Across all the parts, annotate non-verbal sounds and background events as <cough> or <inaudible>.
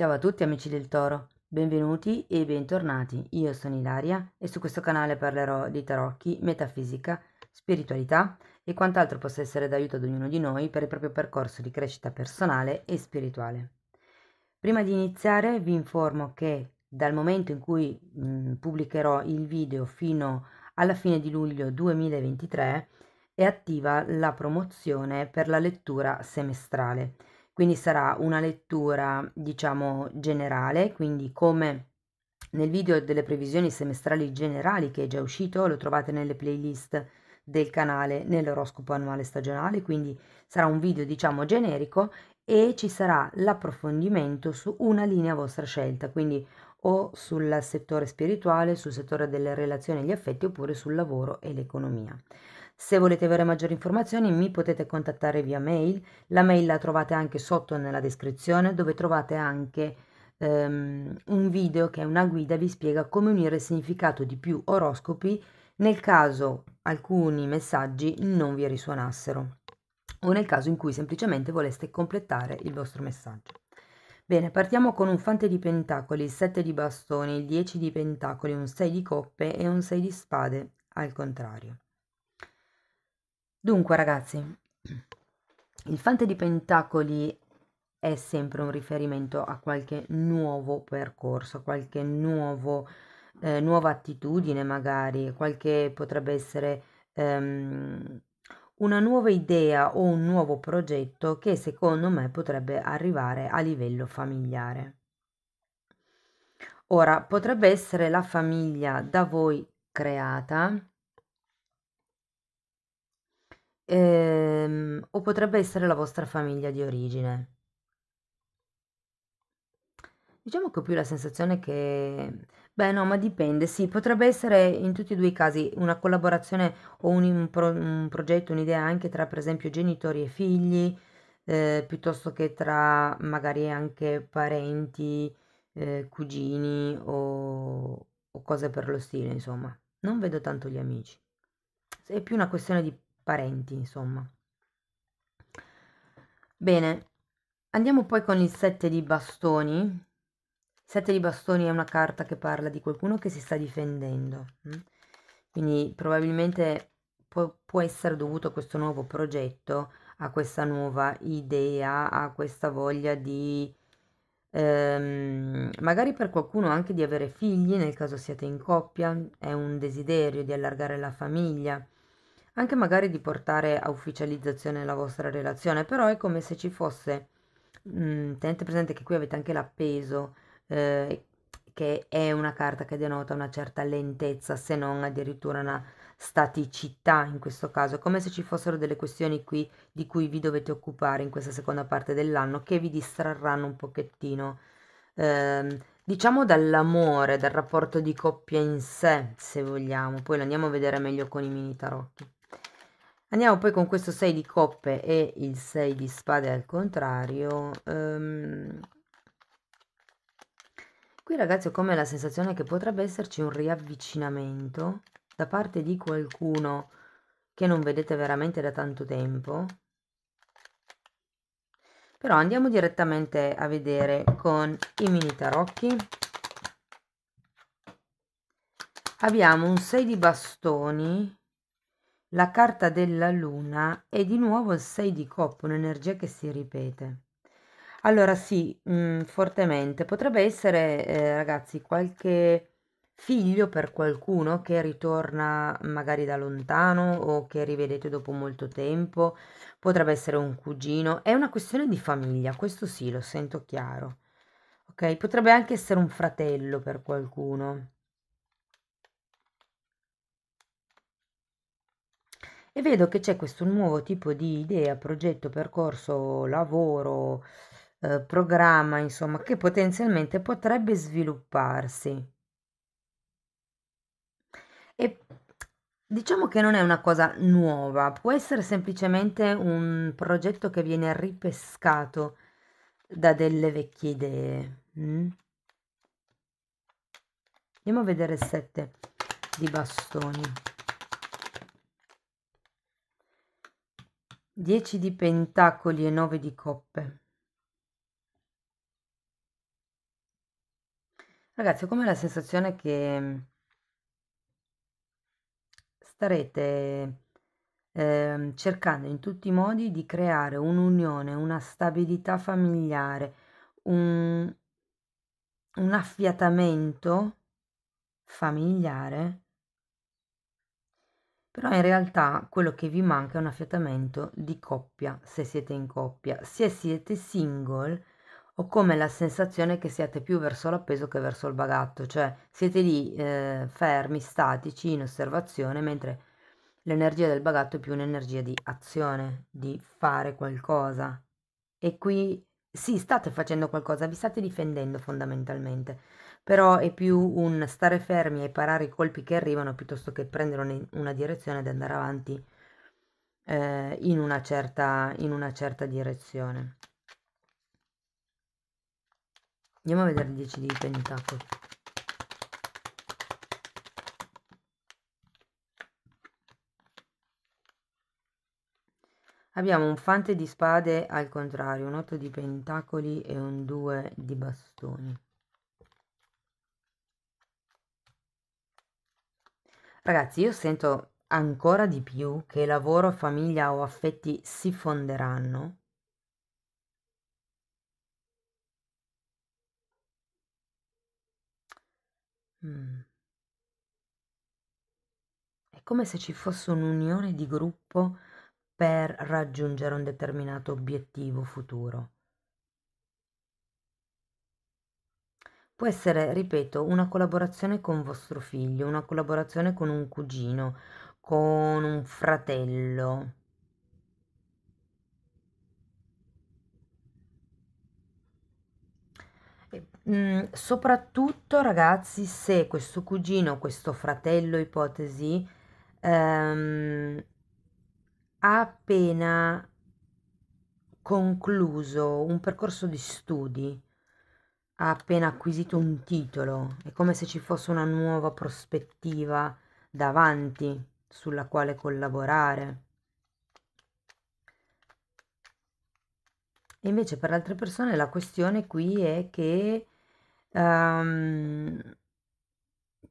Ciao a tutti amici del Toro, benvenuti e bentornati. Io sono Ilaria e su questo canale parlerò di tarocchi, metafisica, spiritualità e quant'altro possa essere d'aiuto ad ognuno di noi per il proprio percorso di crescita personale e spirituale. Prima di iniziare vi informo che dal momento in cui mh, mm, pubblicherò il video fino alla fine di luglio 2023 è attiva la promozione per la lettura semestrale quindi sarà una lettura, diciamo, generale, quindi come nel video delle previsioni semestrali generali che è già uscito, lo trovate nelle playlist del canale nell'oroscopo annuale stagionale, quindi sarà un video diciamo generico e ci sarà l'approfondimento su una linea vostra scelta, quindi o sul settore spirituale, sul settore delle relazioni e gli affetti oppure sul lavoro e l'economia. Se volete avere maggiori informazioni mi potete contattare via mail, la mail la trovate anche sotto nella descrizione dove trovate anche um, un video che è una guida vi spiega come unire il significato di più oroscopi nel caso alcuni messaggi non vi risuonassero o nel caso in cui semplicemente voleste completare il vostro messaggio. Bene, partiamo con un fante di pentacoli, il 7 di bastoni, il 10 di pentacoli, un 6 di coppe e un 6 di spade al contrario. Dunque, ragazzi, <clears throat> il Fante di Pentacoli è sempre un riferimento a qualche nuovo percorso, qualche nuovo, eh, nuova attitudine, magari, qualche potrebbe essere ehm, una nuova idea o un nuovo progetto che secondo me potrebbe arrivare a livello familiare. Ora, potrebbe essere la famiglia da voi creata Ehm, o potrebbe essere la vostra famiglia di origine. Diciamo che ho più la sensazione che beh no, ma dipende, sì, potrebbe essere in tutti e due i casi una collaborazione o un un pro un progetto, un'idea anche tra per esempio genitori e figli, ehm, piuttosto che tra magari anche parenti, ehm, cugini o o cose per lo stile insomma. Non vedo tanto gli amici. è più una questione di parenti, insomma. Bene, andiamo poi con il 7 di bastoni. Il 7 di bastoni è una carta che parla di qualcuno che si sta difendendo, mm? quindi probabilmente può, può essere dovuto a questo nuovo progetto, a questa nuova idea, a questa voglia di Ehm, magari per qualcuno anche di avere figli nel caso siete in coppia, è un desiderio di allargare la famiglia, anche magari di portare a ufficializzazione la vostra relazione, però è come se ci fosse, mh, mhmm, tenete presente che qui avete anche l'appeso, eh, che è una carta che denota una certa lentezza, se non addirittura una staticità in questo caso, è come se ci fossero delle questioni qui di cui vi dovete occupare in questa seconda parte dell'anno che vi distrarranno un pochettino. Eh, diciamo dall'amore, dal rapporto di coppia in sé, se vogliamo, poi lo andiamo a vedere meglio con i mini tarocchi. Andiamo poi con questo 6 di coppe e il 6 di spade al contrario. Um, qui ragazzi ho come la sensazione che potrebbe esserci un riavvicinamento da parte di qualcuno che non vedete veramente da tanto tempo. Però andiamo direttamente a vedere con i mini tarocchi. Abbiamo un 6 di bastoni la carta della luna è di nuovo il 6 di coppa, un'energia che si ripete. Allora sì, mh, mm, fortemente. Potrebbe essere, eh, ragazzi, qualche figlio per qualcuno che ritorna magari da lontano o che rivedete dopo molto tempo. Potrebbe essere un cugino. È una questione di famiglia, questo sì, lo sento chiaro. Ok? Potrebbe anche essere un fratello per qualcuno. e vedo che c'è questo nuovo tipo di idea, progetto, percorso, lavoro, eh, programma, insomma, che potenzialmente potrebbe svilupparsi. E diciamo che non è una cosa nuova, può essere semplicemente un progetto che viene ripescato da delle vecchie idee. Mm? Andiamo a vedere il 7 di bastoni. 10 di pentacoli e 9 di coppe. Ragazzi, ho come la sensazione che mm, starete eh, cercando in tutti i modi di creare un'unione, una stabilità familiare, un, un affiatamento familiare però in realtà quello che vi manca è un affiatamento di coppia, se siete in coppia, se siete single ho come la sensazione che siate più verso l'appeso che verso il bagatto, cioè siete lì eh, fermi, statici, in osservazione, mentre l'energia del bagatto è più un'energia di azione, di fare qualcosa. E qui sì, state facendo qualcosa, vi state difendendo fondamentalmente però è più un stare fermi e parare i colpi che arrivano piuttosto che prendere una direzione ed andare avanti eh, in, una certa, in una certa direzione. Andiamo a vedere il 10 di Pentacoli. Abbiamo un fante di spade al contrario, un 8 di pentacoli e un 2 di bastoni. Ragazzi, io sento ancora di più che lavoro, famiglia o affetti si fonderanno. Mm. È come se ci fosse un'unione di gruppo per raggiungere un determinato obiettivo futuro. Può essere, ripeto, una collaborazione con vostro figlio, una collaborazione con un cugino, con un fratello. Mm, soprattutto ragazzi se questo cugino, questo fratello ipotesi, ehm, ha appena concluso un percorso di studi, ha appena acquisito un titolo, è come se ci fosse una nuova prospettiva davanti sulla quale collaborare. E invece per altre persone la questione qui è che um,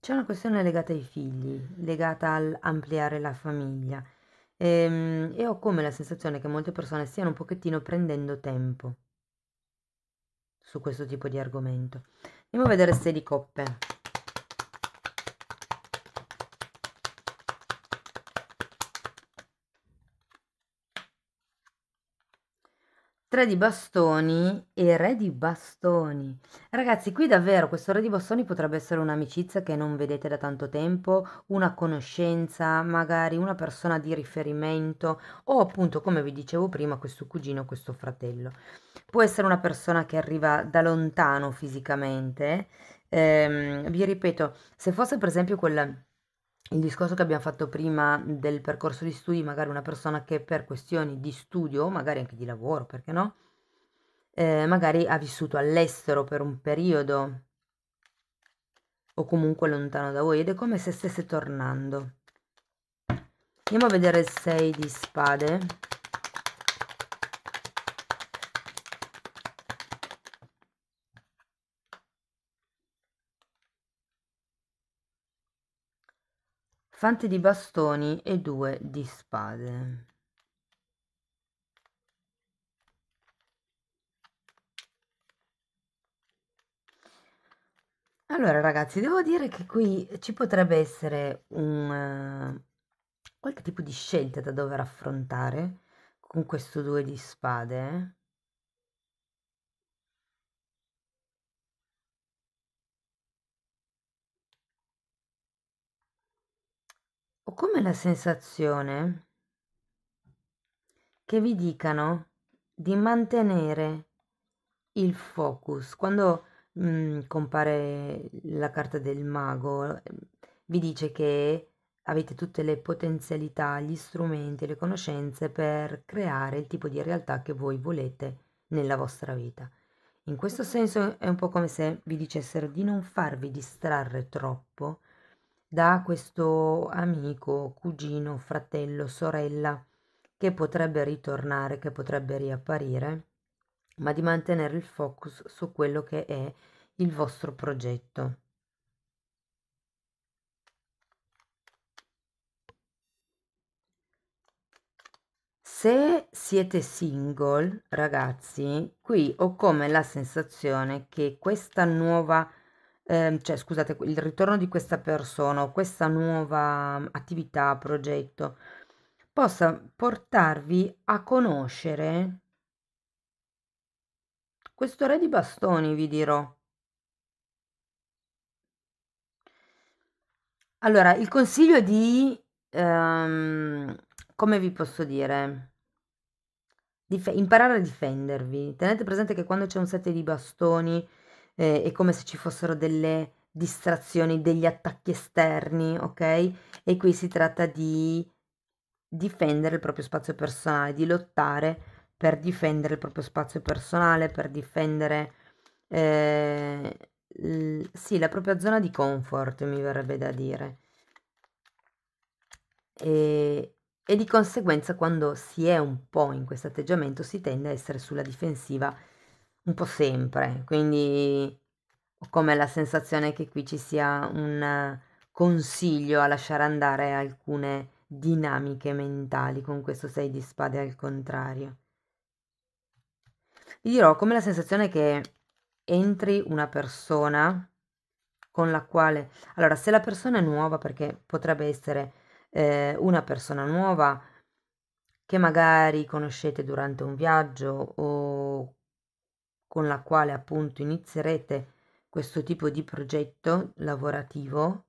c'è una questione legata ai figli, legata all'ampliare la famiglia. E, ehm, e ho come la sensazione che molte persone stiano un pochettino prendendo tempo su questo tipo di argomento. Andiamo a vedere sei di coppe. Tre di bastoni e re di bastoni. Ragazzi, qui davvero questo re di bastoni potrebbe essere un'amicizia che non vedete da tanto tempo, una conoscenza, magari una persona di riferimento o appunto, come vi dicevo prima, questo cugino, questo fratello. Può essere una persona che arriva da lontano fisicamente. Ehm, vi ripeto, se fosse per esempio quella il discorso che abbiamo fatto prima del percorso di studi, magari una persona che per questioni di studio, magari anche di lavoro, perché no? Eh, magari ha vissuto all'estero per un periodo o comunque lontano da voi ed è come se stesse tornando. Andiamo a vedere il 6 di spade. fante di bastoni e due di spade. Allora ragazzi, devo dire che qui ci potrebbe essere un, uh, qualche tipo di scelta da dover affrontare con questo due di spade. Eh? Ho come la sensazione che vi dicano di mantenere il focus. Quando mh, mm, compare la carta del mago, ehm, vi dice che avete tutte le potenzialità, gli strumenti, le conoscenze per creare il tipo di realtà che voi volete nella vostra vita. In questo senso è un po' come se vi dicessero di non farvi distrarre troppo da questo amico, cugino, fratello, sorella che potrebbe ritornare, che potrebbe riapparire, ma di mantenere il focus su quello che è il vostro progetto. Se siete single, ragazzi, qui ho come la sensazione che questa nuova ehm, cioè scusate, il ritorno di questa persona o questa nuova mm, attività, progetto, possa portarvi a conoscere questo re di bastoni, vi dirò. Allora, il consiglio di, um, come vi posso dire, imparare a difendervi. Tenete presente che quando c'è un set di bastoni eh, è come se ci fossero delle distrazioni, degli attacchi esterni, ok? E qui si tratta di difendere il proprio spazio personale, di lottare per difendere il proprio spazio personale, per difendere eh, sì, la propria zona di comfort, mi verrebbe da dire. E, e di conseguenza quando si è un po' in questo atteggiamento si tende a essere sulla difensiva un po' sempre, quindi ho come la sensazione che qui ci sia un consiglio a lasciare andare alcune dinamiche mentali con questo 6 di spade al contrario. Vi dirò come la sensazione che entri una persona con la quale... Allora, se la persona è nuova, perché potrebbe essere eh, una persona nuova che magari conoscete durante un viaggio o con la quale appunto inizierete questo tipo di progetto lavorativo,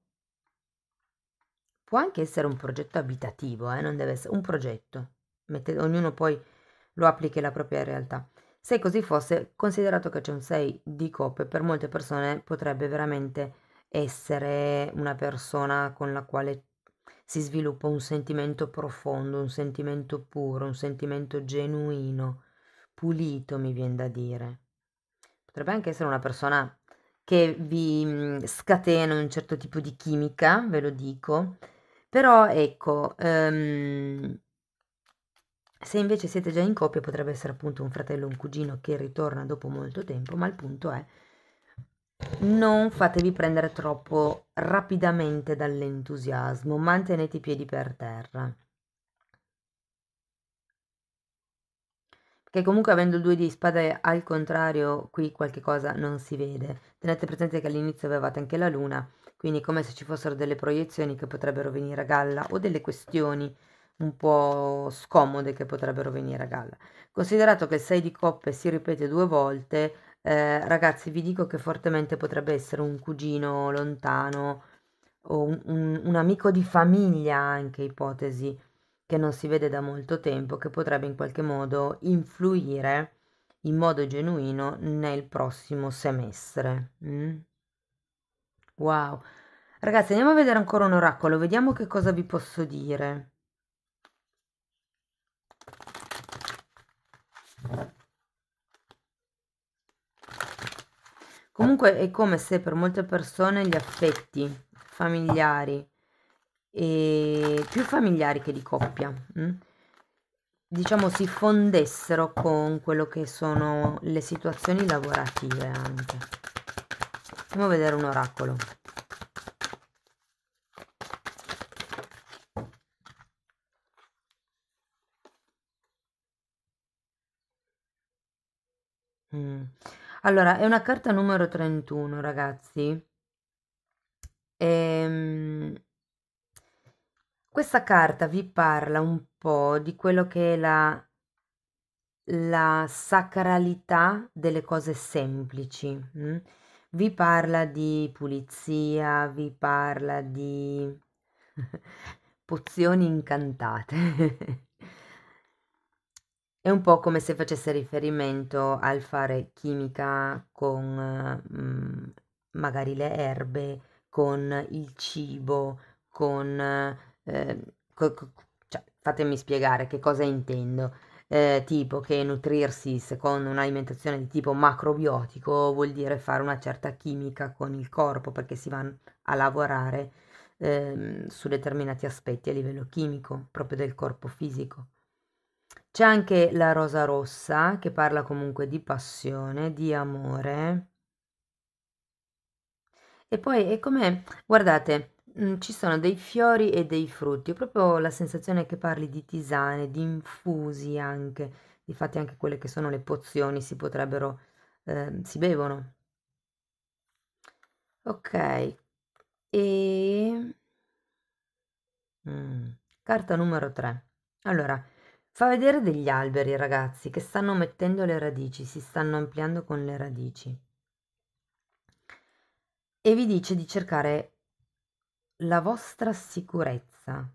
può anche essere un progetto abitativo, eh? non deve essere un progetto, Mette, ognuno poi lo applica alla propria realtà. Se così fosse, considerato che c'è un 6 di coppe, per molte persone potrebbe veramente essere una persona con la quale si sviluppa un sentimento profondo, un sentimento puro, un sentimento genuino, pulito mi viene da dire potrebbe anche essere una persona che vi mhmm, scatena un certo tipo di chimica, ve lo dico, però ecco, um, se invece siete già in coppia potrebbe essere appunto un fratello o un cugino che ritorna dopo molto tempo, ma il punto è non fatevi prendere troppo rapidamente dall'entusiasmo, mantenete i piedi per terra. che comunque avendo il 2 di spade al contrario, qui qualche cosa non si vede. Tenete presente che all'inizio avevate anche la luna, quindi come se ci fossero delle proiezioni che potrebbero venire a galla o delle questioni un po' scomode che potrebbero venire a galla. Considerato che il 6 di coppe si ripete due volte, eh, ragazzi vi dico che fortemente potrebbe essere un cugino lontano o un, un, un amico di famiglia anche ipotesi che non si vede da molto tempo, che potrebbe in qualche modo influire in modo genuino nel prossimo semestre. Mm? Wow. Ragazzi, andiamo a vedere ancora un oracolo, vediamo che cosa vi posso dire. Comunque è come se per molte persone gli affetti familiari e più familiari che di coppia, mh? Mm? diciamo si fondessero con quello che sono le situazioni lavorative anche. Andiamo a vedere un oracolo. Mm. Allora, è una carta numero 31, ragazzi. Ehm, questa carta vi parla un po' di quello che è la, la sacralità delle cose semplici. Mm? Vi parla di pulizia, vi parla di <laughs> pozioni incantate. <laughs> È un po' come se facesse riferimento al fare chimica con mm, magari le erbe, con il cibo, con eh, co- cioè, fatemi spiegare che cosa intendo. Eh, tipo che nutrirsi secondo un'alimentazione di tipo macrobiotico vuol dire fare una certa chimica con il corpo perché si va a lavorare ehm, su determinati aspetti a livello chimico, proprio del corpo fisico. C'è anche la rosa rossa che parla comunque di passione, di amore. E poi è come, guardate, Mh, mm, ci sono dei fiori e dei frutti, ho proprio la sensazione che parli di tisane, di infusi anche. Difatti anche quelle che sono le pozioni si potrebbero ehm, si bevono. Ok, e mh, mm, carta numero 3. Allora, fa vedere degli alberi, ragazzi, che stanno mettendo le radici, si stanno ampliando con le radici. E vi dice di cercare la vostra sicurezza.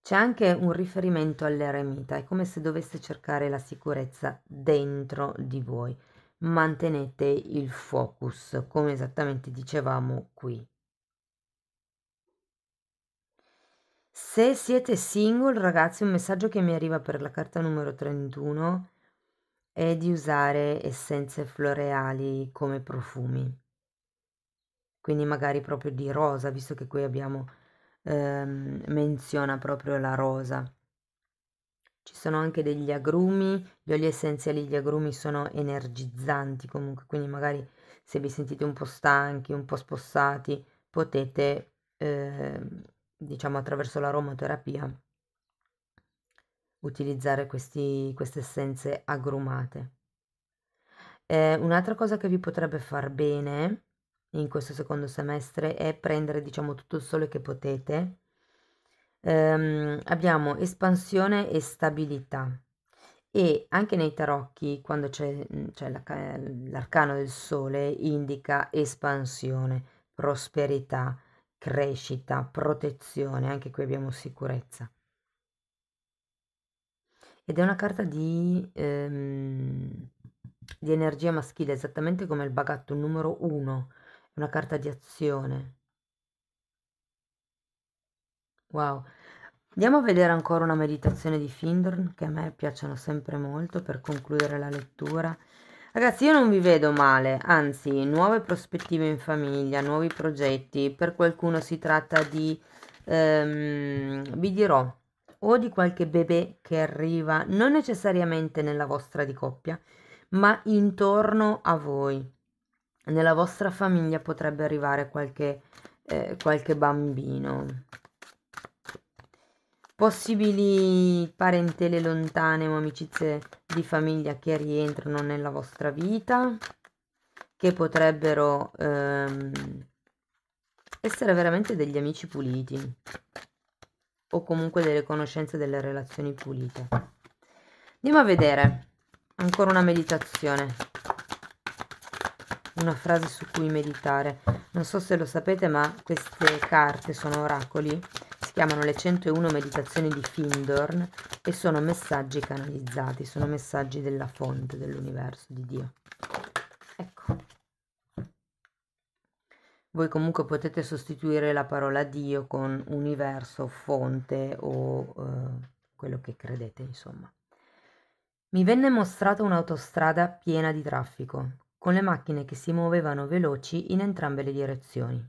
C'è anche un riferimento all'eremita, è come se dovesse cercare la sicurezza dentro di voi. Mantenete il focus, come esattamente dicevamo qui. Se siete single, ragazzi, un messaggio che mi arriva per la carta numero 31 è di usare essenze floreali come profumi quindi magari proprio di rosa, visto che qui abbiamo ehm, menziona proprio la rosa. Ci sono anche degli agrumi, gli oli essenziali, gli agrumi sono energizzanti comunque, quindi magari se vi sentite un po' stanchi, un po' spossati, potete, eh, diciamo attraverso l'aromaterapia, utilizzare questi, queste essenze agrumate. Eh, un'altra cosa che vi potrebbe far bene in questo secondo semestre è prendere diciamo tutto il sole che potete. Um, abbiamo espansione e stabilità e anche nei tarocchi quando c'è, c'è la, l'arcano del sole indica espansione, prosperità, crescita, protezione, anche qui abbiamo sicurezza. Ed è una carta di, ehm, di energia maschile, esattamente come il bagatto numero 1 una carta di azione. Wow. Andiamo a vedere ancora una meditazione di Findorn che a me piacciono sempre molto per concludere la lettura. Ragazzi, io non vi vedo male, anzi, nuove prospettive in famiglia, nuovi progetti. Per qualcuno si tratta di, ehm, vi dirò, o di qualche bebè che arriva non necessariamente nella vostra di coppia, ma intorno a voi nella vostra famiglia potrebbe arrivare qualche, eh, qualche bambino. Possibili parentele lontane o amicizie di famiglia che rientrano nella vostra vita, che potrebbero ehm, essere veramente degli amici puliti o comunque delle conoscenze, delle relazioni pulite. Andiamo a vedere, ancora una meditazione una frase su cui meditare. Non so se lo sapete, ma queste carte sono oracoli, si chiamano le 101 meditazioni di Findorn e sono messaggi canalizzati, sono messaggi della fonte dell'universo, di Dio. Ecco. Voi comunque potete sostituire la parola Dio con universo, fonte o eh, quello che credete, insomma. Mi venne mostrata un'autostrada piena di traffico, con le macchine che si muovevano veloci in entrambe le direzioni.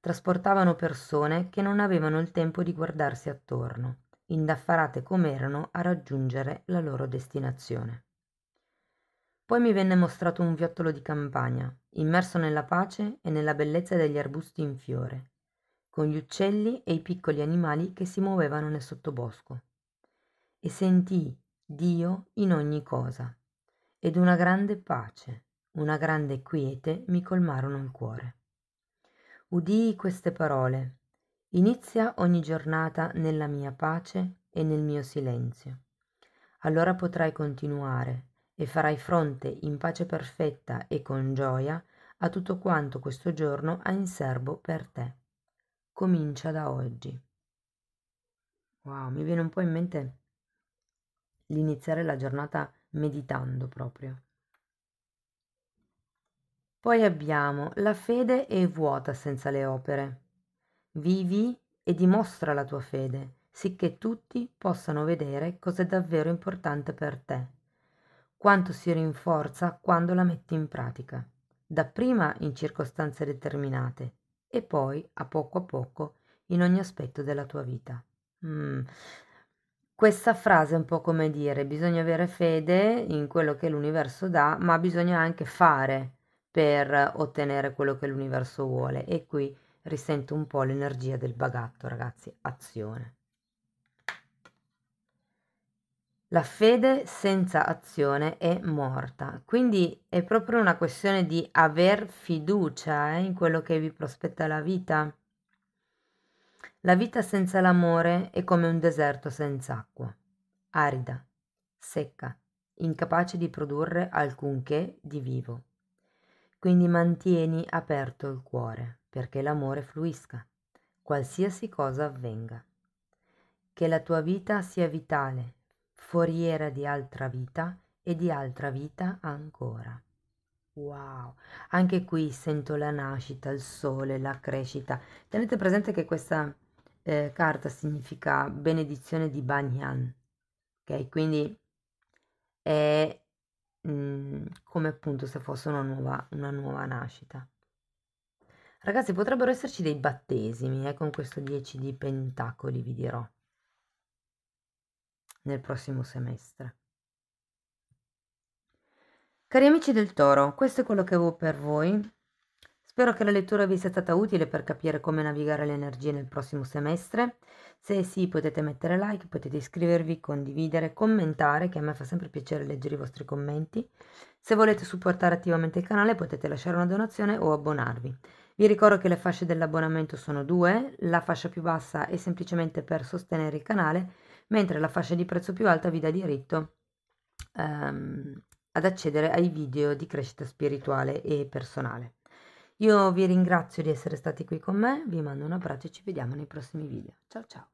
Trasportavano persone che non avevano il tempo di guardarsi attorno, indaffarate com'erano a raggiungere la loro destinazione. Poi mi venne mostrato un viottolo di campagna, immerso nella pace e nella bellezza degli arbusti in fiore, con gli uccelli e i piccoli animali che si muovevano nel sottobosco. E sentii Dio in ogni cosa, ed una grande pace una grande quiete mi colmarono il cuore. Udii queste parole. Inizia ogni giornata nella mia pace e nel mio silenzio. Allora potrai continuare e farai fronte in pace perfetta e con gioia a tutto quanto questo giorno ha in serbo per te. Comincia da oggi. Wow, mi viene un po' in mente l'iniziare la giornata meditando proprio. Poi abbiamo La fede è vuota senza le opere. Vivi e dimostra la tua fede, sicché tutti possano vedere cosa è davvero importante per te, quanto si rinforza quando la metti in pratica, dapprima in circostanze determinate e poi a poco a poco in ogni aspetto della tua vita. Mm. Questa frase è un po' come dire bisogna avere fede in quello che l'universo dà, ma bisogna anche fare per ottenere quello che l'universo vuole e qui risento un po' l'energia del bagatto ragazzi azione la fede senza azione è morta quindi è proprio una questione di aver fiducia eh, in quello che vi prospetta la vita la vita senza l'amore è come un deserto senza acqua arida secca incapace di produrre alcunché di vivo quindi mantieni aperto il cuore perché l'amore fluisca, qualsiasi cosa avvenga. Che la tua vita sia vitale, foriera di altra vita e di altra vita ancora. Wow, anche qui sento la nascita, il sole, la crescita. Tenete presente che questa eh, carta significa benedizione di Banyan, ok? Quindi è Mhmm, come appunto se fosse una nuova una nuova nascita. Ragazzi potrebbero esserci dei battesimi, eh, con questo 10 di pentacoli vi dirò nel prossimo semestre. Cari amici del Toro, questo è quello che avevo per voi. Spero che la lettura vi sia stata utile per capire come navigare le energie nel prossimo semestre. Se sì, potete mettere like, potete iscrivervi, condividere, commentare, che a me fa sempre piacere leggere i vostri commenti. Se volete supportare attivamente il canale potete lasciare una donazione o abbonarvi. Vi ricordo che le fasce dell'abbonamento sono due, la fascia più bassa è semplicemente per sostenere il canale, mentre la fascia di prezzo più alta vi dà diritto um, ad accedere ai video di crescita spirituale e personale. Io vi ringrazio di essere stati qui con me, vi mando un abbraccio e ci vediamo nei prossimi video. Ciao ciao!